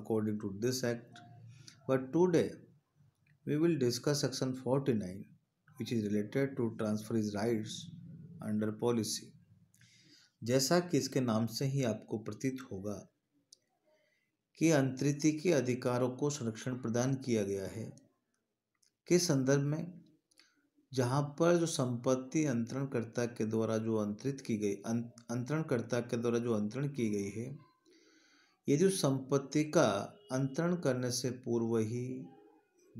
according to this act but today we will discuss section 49 which is related to transfer his rights under policy जैसा कि इसके नाम से ही आपको प्रतीत होगा कि अंतरिति के अधिकारों को संरक्षण प्रदान किया गया है के संदर्भ में जहाँ पर जो संपत्ति अंतरणकर्ता के द्वारा जो अंतरित की गई अं, अंतरणकर्ता के द्वारा जो अंतरण की गई है यदि उस संपत्ति का अंतरण करने से पूर्व ही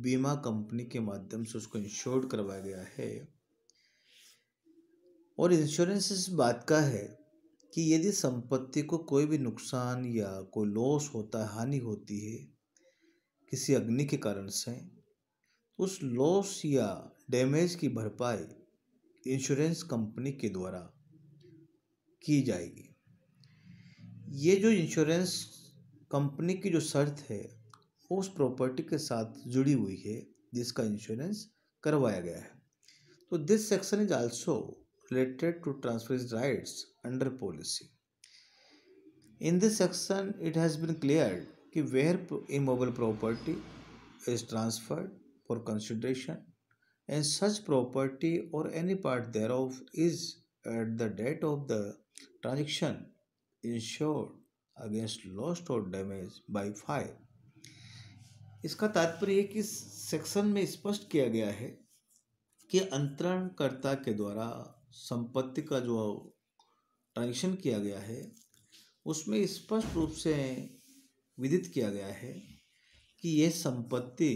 बीमा कंपनी के माध्यम से उसको इंश्योर्ड करवाया गया है और इंश्योरेंस इस बात का है कि यदि संपत्ति को कोई भी नुकसान या कोई लॉस होता है हानि होती है किसी अग्नि के कारण से तो उस लॉस या डैमेज की भरपाई इंश्योरेंस कंपनी के द्वारा की जाएगी ये जो इंश्योरेंस कंपनी की जो शर्त है उस प्रॉपर्टी के साथ जुड़ी हुई है जिसका इंश्योरेंस करवाया गया है तो this section is also related to transfer rights under policy in this section it has been clear कि where immovable property is transferred for consideration and such property or any part thereof is at the date of the transaction insured against loss or damage by fire इसका तात्पर्य कि section में स्पष्ट किया गया है कि अंतरणकर्ता के द्वारा संपत्ति का जो ट्रांजेक्शन किया गया है उसमें स्पष्ट रूप से विदित किया गया है कि यह संपत्ति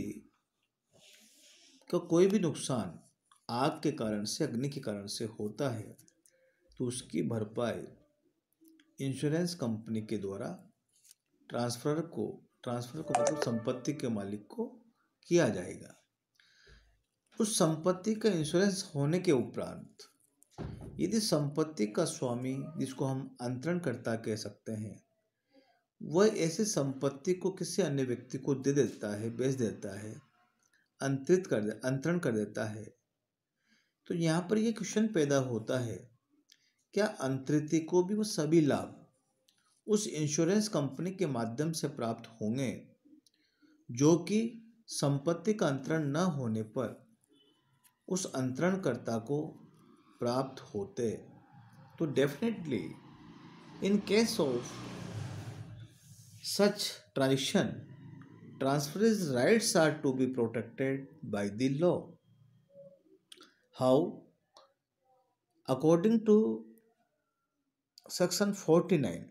का कोई भी नुकसान आग के कारण से अग्नि के कारण से होता है तो उसकी भरपाई इंश्योरेंस कंपनी के द्वारा ट्रांसफर को ट्रांसफर को मतलब संपत्ति के मालिक को किया जाएगा उस संपत्ति का इंश्योरेंस होने के उपरांत यदि संपत्ति का स्वामी जिसको हम अंतरणकर्ता कह सकते हैं वह ऐसे संपत्ति को किसी अन्य व्यक्ति को दे देता है बेच देता है अंतरित कर दे अंतरण कर देता है तो यहाँ पर यह क्वेश्चन पैदा होता है क्या अंतरिति को भी वो सभी लाभ उस इंश्योरेंस कंपनी के माध्यम से प्राप्त होंगे जो कि संपत्ति का अंतरण न होने पर उस अंतरणकर्ता को प्राप्त होते तो definitely in case of such transaction transfer rights are to be protected by the law how according to section 49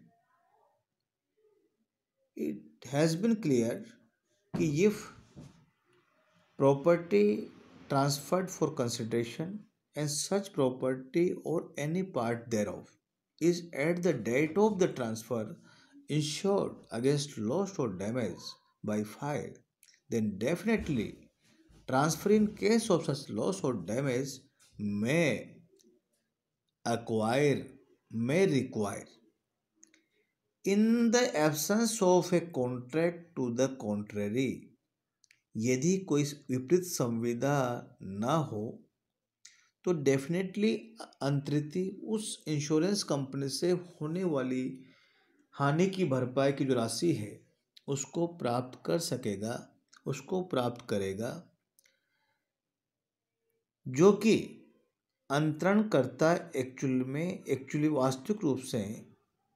it has been clear कि if property transferred for consideration and such property or any part thereof is at the date of the transfer insured against loss or damage by fire then definitely transfer in case of such loss or damage may acquire may require in the absence of a contract to the contrary यदि कोई विपरीत संविदा ना हो तो definitely अंतरिति उस insurance company से होने वाली हानि की भरपाई की जो राशि है उसको प्राप्त कर सकेगा उसको प्राप्त करेगा जो कि अंतरणकर्ता एक्चुअल में एक्चुअली वास्तविक रूप से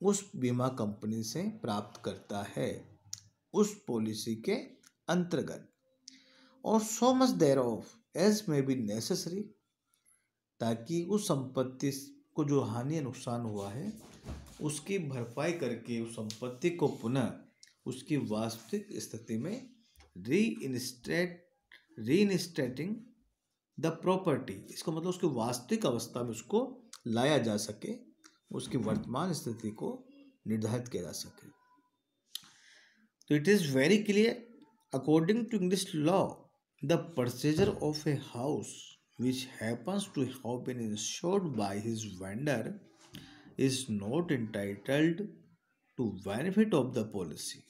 उस बीमा कंपनी से प्राप्त करता है उस पॉलिसी के अंतर्गत और so much thereof as may be necessary ताकि उस संपत्ति को जो हानि नुकसान हुआ है उसकी भरपाई करके उस संपत्ति को पुनः उसकी वास्तविक स्थिति में री इंस्टेट री इनस्टेटिंग द प्रॉपर्टी इसका मतलब उसकी वास्तविक अवस्था में उसको लाया जा सके उसकी वर्तमान स्थिति को निर्धारित किया जा सके तो it is very clear according to English law the procedure of a house which happens to have been insured by his vendor is not entitled to benefit of the policy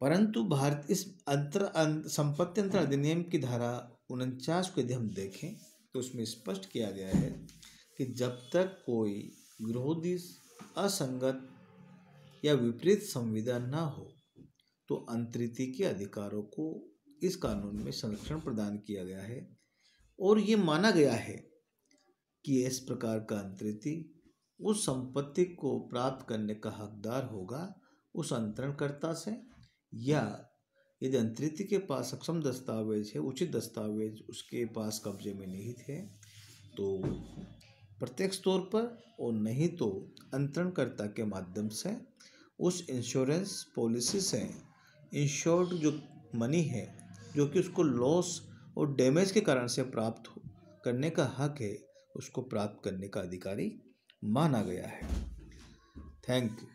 परंतु भारत इस अंतर अं, संपत्ति अंतर अधिनियम की धारा उनचास को यदि हम देखें तो उसमें स्पष्ट किया गया है कि जब तक कोई विरोधी असंगत या विपरीत संविधान न हो तो अंतरिति के अधिकारों को इस कानून में संरक्षण प्रदान किया गया है और ये माना गया है कि इस प्रकार का अंतरिति उस संपत्ति को प्राप्त करने का हकदार होगा उस अंतरणकर्ता से या यदि अंतरित के पास सक्षम दस्तावेज है उचित दस्तावेज उसके पास कब्जे में नहीं थे तो प्रत्यक्ष तौर पर और नहीं तो अंतरणकर्ता के माध्यम से उस इंश्योरेंस पॉलिसी से इंश्योर्ड जो मनी है जो कि उसको लॉस और डैमेज के कारण से प्राप्त हो करने का हक है उसको प्राप्त करने का अधिकारी माना गया है थैंक यू